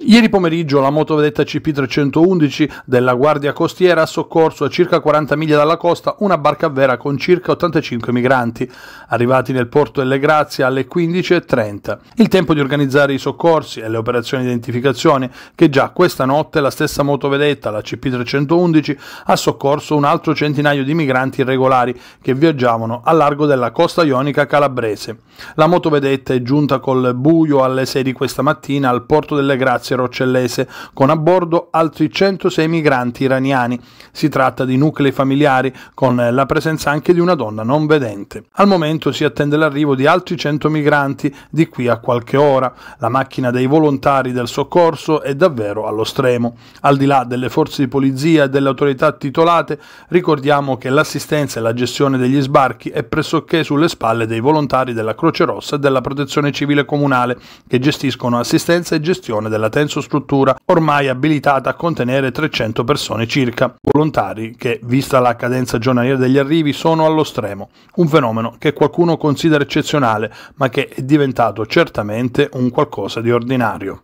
Ieri pomeriggio la motovedetta CP311 della Guardia Costiera ha soccorso a circa 40 miglia dalla costa una barca a vera con circa 85 migranti, arrivati nel porto delle Grazie alle 15.30. Il tempo di organizzare i soccorsi e le operazioni di identificazione che già questa notte la stessa motovedetta, la CP311, ha soccorso un altro centinaio di migranti irregolari che viaggiavano a largo della costa ionica calabrese. La motovedetta è giunta col buio alle 6 di questa mattina al porto delle Grazie svizzero cellese, con a bordo altri 106 migranti iraniani. Si tratta di nuclei familiari, con la presenza anche di una donna non vedente. Al momento si attende l'arrivo di altri 100 migranti di qui a qualche ora. La macchina dei volontari del soccorso è davvero allo stremo. Al di là delle forze di polizia e delle autorità titolate, ricordiamo che l'assistenza e la gestione degli sbarchi è pressoché sulle spalle dei volontari della Croce Rossa e della Protezione Civile Comunale, che gestiscono assistenza e gestione della terra struttura ormai abilitata a contenere 300 persone circa, volontari che, vista la cadenza giornaliera degli arrivi, sono allo stremo, un fenomeno che qualcuno considera eccezionale, ma che è diventato certamente un qualcosa di ordinario.